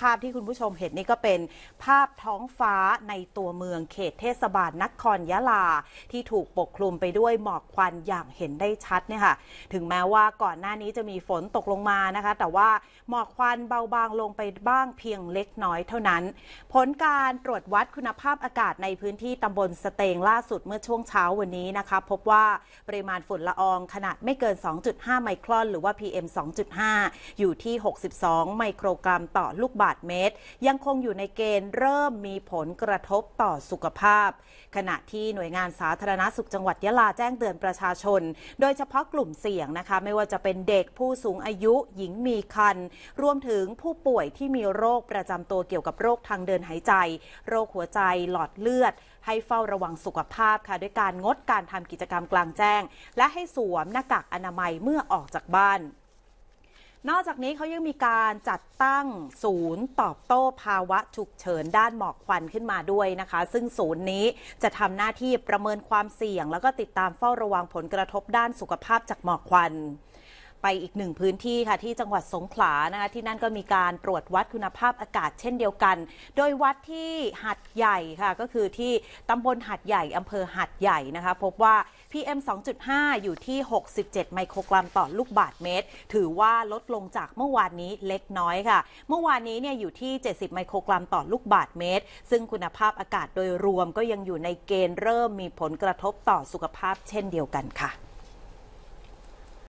ภาพที่คุณผู้ชมเห็นนี่ก็เป็นภาพท้องฟ้าในตัวเมืองเขตเทศบาลนครยะลา ที่ถูกปกคลุมไปด้วยหมอกควันอย่างเห็นได้ชัดเนี่ยค่ะถึงแม้ว่าก่อนหน้านี้จะมีฝนตกลงมานะคะแต่ว่าหมอกควันเบาบางลงไปบ้างเพียงเล็กน้อยเท่านั้น ผลการตรวจวัดคุณภาพอากาศในพื้นที่ตำบลสเตงล่าสุดเมื่อช่วงเช้าวันนี้นะคะพบว่าปริมาณฝุ่นละอองขนาดไม่เกิน 2.5 ไมครอน หรือว่า PM 2.5 อยู่ที่ 62 ไมโครกรัมต่อลูกบาศาทเมตรยังคงอยู่ในเกณฑ์เริ่มมีผลกระทบต่อสุขภาพ ขณะที่หน่วยงานสาธารณสุขจังหวัดยะลาแจ้งเตือนประชาชน โดยเฉพาะกลุ่มเสี่ยงนะคะ ไม่ว่าจะเป็นเด็กผู้สูงอายุหญิงมีครรภ์รวมถึงผู้ป่วยที่มีโรคประจำตัวเกี่ยวกับโรคทางเดินหายใจ โรคหัวใจหลอดเลือด ให้เฝ้าระวังสุขภาพค่ะด้วยการงดการทำกิจกรรมกลางแจ้ง และให้สวมหน้ากากอนามัยเมื่อออกจากบ้านนอกจากนี้เขายังมีการจัดตั้งศูนย์ตอบโต้ภาวะฉุกเฉินด้านหมอกควันขึ้นมาด้วยนะคะ ซึ่งศูนย์นี้จะทำหน้าที่ประเมินความเสี่ยง แล้วก็ติดตามเฝ้าระวังผลกระทบด้านสุขภาพจากหมอกควันไปอีกหนึ่งพื้นที่ค่ะที่จังหวัดสงขลานะคะที่นั่นก็มีการตรวจวัดคุณภาพอากาศเช่นเดียวกัน โดยวัดที่หัดใหญ่ค่ะก็คือที่ตำบลหัดใหญ่อำเภอหัดใหญ่นะคะ พบว่า PM 2.5 อยู่ที่ 67 ไมโครกรัมต่อลูกบาทเมตร ถือว่าลดลงจากเมื่อวานนี้เล็กน้อยค่ะ เมื่อวานนี้เนี่ยอยู่ที่ 70 ไมโครกรัมต่อลูกบาทเมตร ซึ่งคุณภาพอากาศโดยรวมก็ยังอยู่ในเกณฑ์เริ่มมีผลกระทบต่อสุขภาพเช่นเดียวกันค่ะ